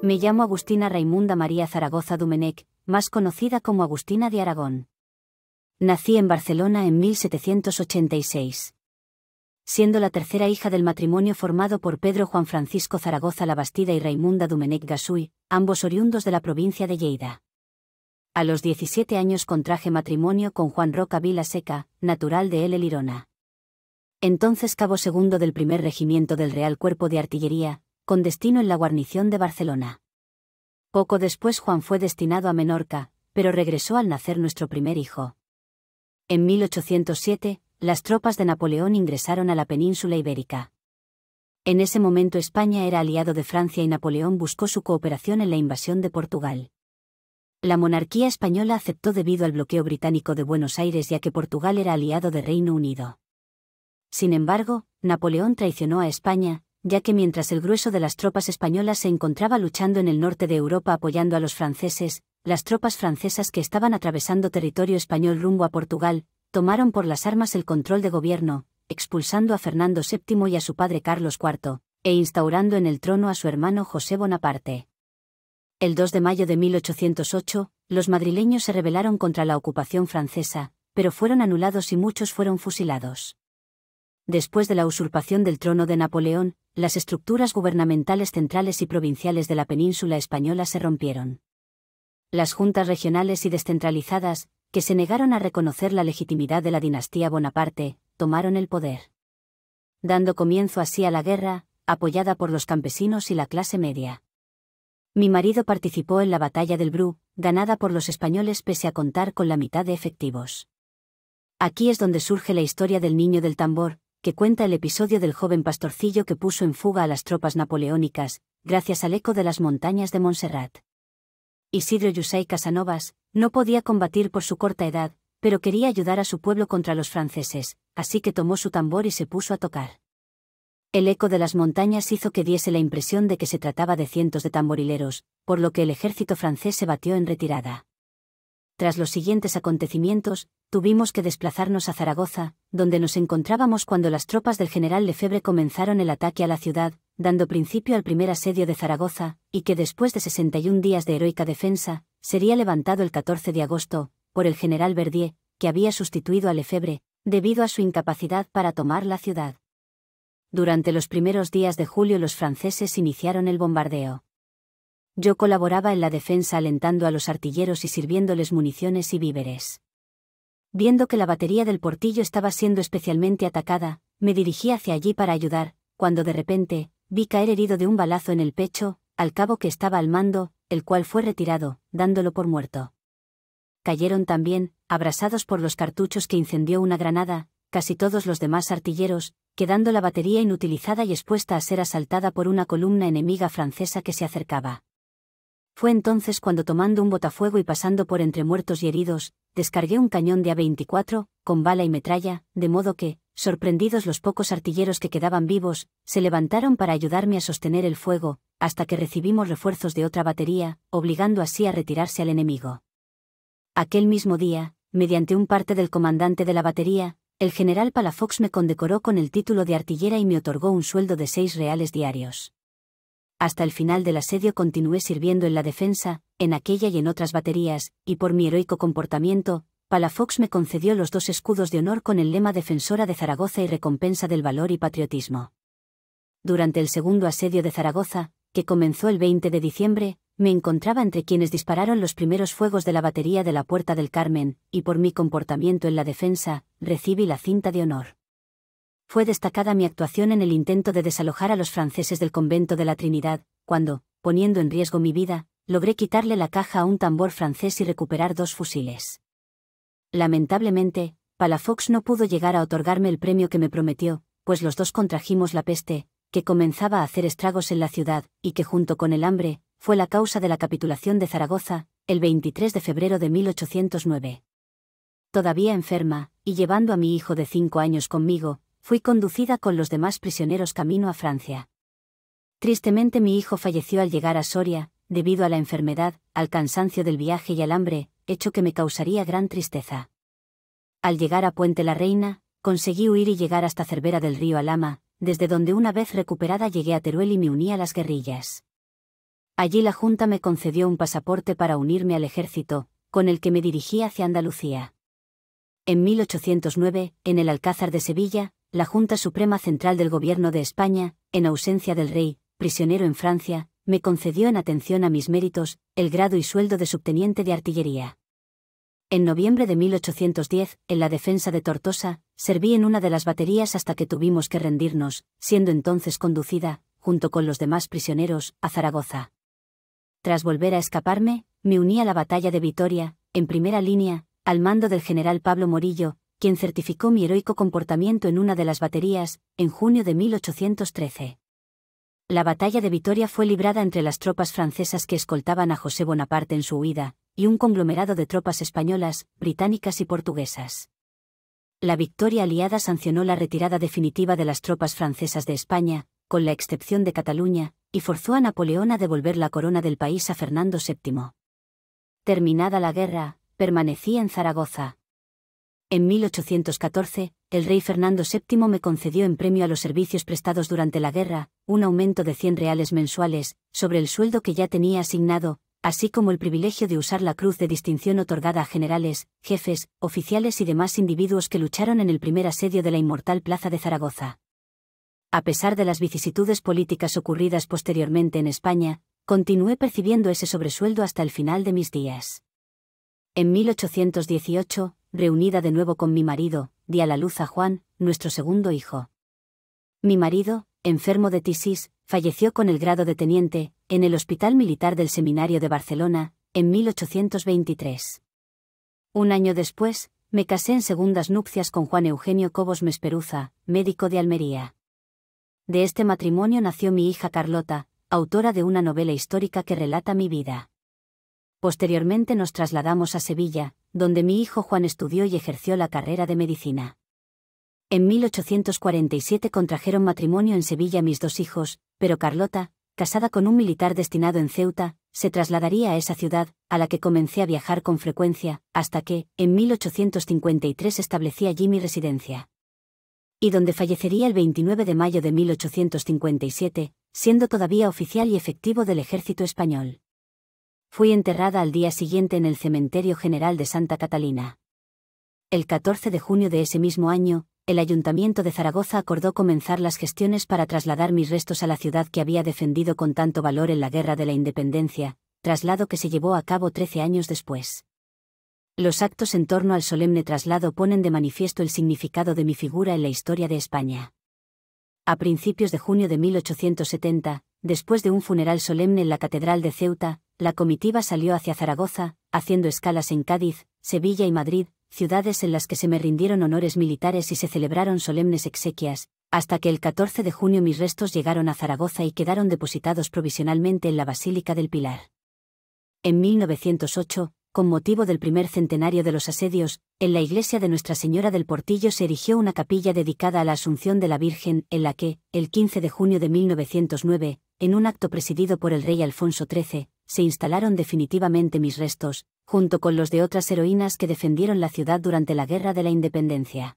Me llamo Agustina Raimunda María Zaragoza Dumenec, más conocida como Agustina de Aragón. Nací en Barcelona en 1786. Siendo la tercera hija del matrimonio formado por Pedro Juan Francisco Zaragoza Labastida y Raimunda Dumenec Gasuy, ambos oriundos de la provincia de Lleida. A los 17 años contraje matrimonio con Juan Roca Vila Seca, natural de El Lirona entonces cabo segundo del primer regimiento del Real Cuerpo de Artillería, con destino en la guarnición de Barcelona. Poco después Juan fue destinado a Menorca, pero regresó al nacer nuestro primer hijo. En 1807, las tropas de Napoleón ingresaron a la península ibérica. En ese momento España era aliado de Francia y Napoleón buscó su cooperación en la invasión de Portugal. La monarquía española aceptó debido al bloqueo británico de Buenos Aires ya que Portugal era aliado del Reino Unido. Sin embargo, Napoleón traicionó a España, ya que mientras el grueso de las tropas españolas se encontraba luchando en el norte de Europa apoyando a los franceses, las tropas francesas que estaban atravesando territorio español rumbo a Portugal, tomaron por las armas el control de gobierno, expulsando a Fernando VII y a su padre Carlos IV, e instaurando en el trono a su hermano José Bonaparte. El 2 de mayo de 1808, los madrileños se rebelaron contra la ocupación francesa, pero fueron anulados y muchos fueron fusilados después de la usurpación del trono de Napoleón, las estructuras gubernamentales centrales y provinciales de la península española se rompieron. Las juntas regionales y descentralizadas, que se negaron a reconocer la legitimidad de la dinastía Bonaparte, tomaron el poder. Dando comienzo así a la guerra, apoyada por los campesinos y la clase media. Mi marido participó en la batalla del Bru, ganada por los españoles pese a contar con la mitad de efectivos. Aquí es donde surge la historia del niño del tambor, que cuenta el episodio del joven pastorcillo que puso en fuga a las tropas napoleónicas, gracias al eco de las montañas de Montserrat. Isidro Yusay Casanovas, no podía combatir por su corta edad, pero quería ayudar a su pueblo contra los franceses, así que tomó su tambor y se puso a tocar. El eco de las montañas hizo que diese la impresión de que se trataba de cientos de tamborileros, por lo que el ejército francés se batió en retirada. Tras los siguientes acontecimientos, tuvimos que desplazarnos a Zaragoza, donde nos encontrábamos cuando las tropas del general Lefebvre comenzaron el ataque a la ciudad, dando principio al primer asedio de Zaragoza, y que después de 61 días de heroica defensa, sería levantado el 14 de agosto, por el general Verdier, que había sustituido a Lefebvre, debido a su incapacidad para tomar la ciudad. Durante los primeros días de julio los franceses iniciaron el bombardeo. Yo colaboraba en la defensa alentando a los artilleros y sirviéndoles municiones y víveres. Viendo que la batería del portillo estaba siendo especialmente atacada, me dirigí hacia allí para ayudar, cuando de repente, vi caer herido de un balazo en el pecho, al cabo que estaba al mando, el cual fue retirado, dándolo por muerto. Cayeron también, abrasados por los cartuchos que incendió una granada, casi todos los demás artilleros, quedando la batería inutilizada y expuesta a ser asaltada por una columna enemiga francesa que se acercaba. Fue entonces cuando tomando un botafuego y pasando por entre muertos y heridos, descargué un cañón de A-24, con bala y metralla, de modo que, sorprendidos los pocos artilleros que quedaban vivos, se levantaron para ayudarme a sostener el fuego, hasta que recibimos refuerzos de otra batería, obligando así a retirarse al enemigo. Aquel mismo día, mediante un parte del comandante de la batería, el general Palafox me condecoró con el título de artillera y me otorgó un sueldo de seis reales diarios hasta el final del asedio continué sirviendo en la defensa, en aquella y en otras baterías, y por mi heroico comportamiento, Palafox me concedió los dos escudos de honor con el lema Defensora de Zaragoza y Recompensa del Valor y Patriotismo. Durante el segundo asedio de Zaragoza, que comenzó el 20 de diciembre, me encontraba entre quienes dispararon los primeros fuegos de la batería de la Puerta del Carmen, y por mi comportamiento en la defensa, recibí la cinta de honor fue destacada mi actuación en el intento de desalojar a los franceses del convento de la Trinidad, cuando, poniendo en riesgo mi vida, logré quitarle la caja a un tambor francés y recuperar dos fusiles. Lamentablemente, Palafox no pudo llegar a otorgarme el premio que me prometió, pues los dos contrajimos la peste, que comenzaba a hacer estragos en la ciudad, y que junto con el hambre, fue la causa de la capitulación de Zaragoza, el 23 de febrero de 1809. Todavía enferma, y llevando a mi hijo de cinco años conmigo, fui conducida con los demás prisioneros camino a Francia. Tristemente mi hijo falleció al llegar a Soria, debido a la enfermedad, al cansancio del viaje y al hambre, hecho que me causaría gran tristeza. Al llegar a Puente la Reina, conseguí huir y llegar hasta Cervera del río Alama, desde donde una vez recuperada llegué a Teruel y me uní a las guerrillas. Allí la Junta me concedió un pasaporte para unirme al ejército, con el que me dirigí hacia Andalucía. En 1809, en el Alcázar de Sevilla, la Junta Suprema Central del Gobierno de España, en ausencia del rey, prisionero en Francia, me concedió en atención a mis méritos el grado y sueldo de subteniente de artillería. En noviembre de 1810, en la defensa de Tortosa, serví en una de las baterías hasta que tuvimos que rendirnos, siendo entonces conducida, junto con los demás prisioneros, a Zaragoza. Tras volver a escaparme, me uní a la batalla de Vitoria, en primera línea, al mando del general Pablo Morillo, quien certificó mi heroico comportamiento en una de las baterías, en junio de 1813. La batalla de Vitoria fue librada entre las tropas francesas que escoltaban a José Bonaparte en su huida, y un conglomerado de tropas españolas, británicas y portuguesas. La victoria aliada sancionó la retirada definitiva de las tropas francesas de España, con la excepción de Cataluña, y forzó a Napoleón a devolver la corona del país a Fernando VII. Terminada la guerra, permanecí en Zaragoza. En 1814, el rey Fernando VII me concedió en premio a los servicios prestados durante la guerra, un aumento de 100 reales mensuales, sobre el sueldo que ya tenía asignado, así como el privilegio de usar la cruz de distinción otorgada a generales, jefes, oficiales y demás individuos que lucharon en el primer asedio de la inmortal Plaza de Zaragoza. A pesar de las vicisitudes políticas ocurridas posteriormente en España, continué percibiendo ese sobresueldo hasta el final de mis días. En 1818, reunida de nuevo con mi marido, di a la luz a Juan, nuestro segundo hijo. Mi marido, enfermo de tisis, falleció con el grado de teniente, en el Hospital Militar del Seminario de Barcelona, en 1823. Un año después, me casé en segundas nupcias con Juan Eugenio Cobos Mesperuza, médico de Almería. De este matrimonio nació mi hija Carlota, autora de una novela histórica que relata mi vida. Posteriormente nos trasladamos a Sevilla, donde mi hijo Juan estudió y ejerció la carrera de medicina. En 1847 contrajeron matrimonio en Sevilla mis dos hijos, pero Carlota, casada con un militar destinado en Ceuta, se trasladaría a esa ciudad, a la que comencé a viajar con frecuencia, hasta que, en 1853 establecí allí mi residencia. Y donde fallecería el 29 de mayo de 1857, siendo todavía oficial y efectivo del ejército español. Fui enterrada al día siguiente en el Cementerio General de Santa Catalina. El 14 de junio de ese mismo año, el Ayuntamiento de Zaragoza acordó comenzar las gestiones para trasladar mis restos a la ciudad que había defendido con tanto valor en la Guerra de la Independencia, traslado que se llevó a cabo trece años después. Los actos en torno al solemne traslado ponen de manifiesto el significado de mi figura en la historia de España. A principios de junio de 1870, después de un funeral solemne en la Catedral de Ceuta, la comitiva salió hacia Zaragoza, haciendo escalas en Cádiz, Sevilla y Madrid, ciudades en las que se me rindieron honores militares y se celebraron solemnes exequias, hasta que el 14 de junio mis restos llegaron a Zaragoza y quedaron depositados provisionalmente en la Basílica del Pilar. En 1908, con motivo del primer centenario de los asedios, en la iglesia de Nuestra Señora del Portillo se erigió una capilla dedicada a la Asunción de la Virgen, en la que, el 15 de junio de 1909, en un acto presidido por el rey Alfonso XIII, se instalaron definitivamente mis restos, junto con los de otras heroínas que defendieron la ciudad durante la Guerra de la Independencia.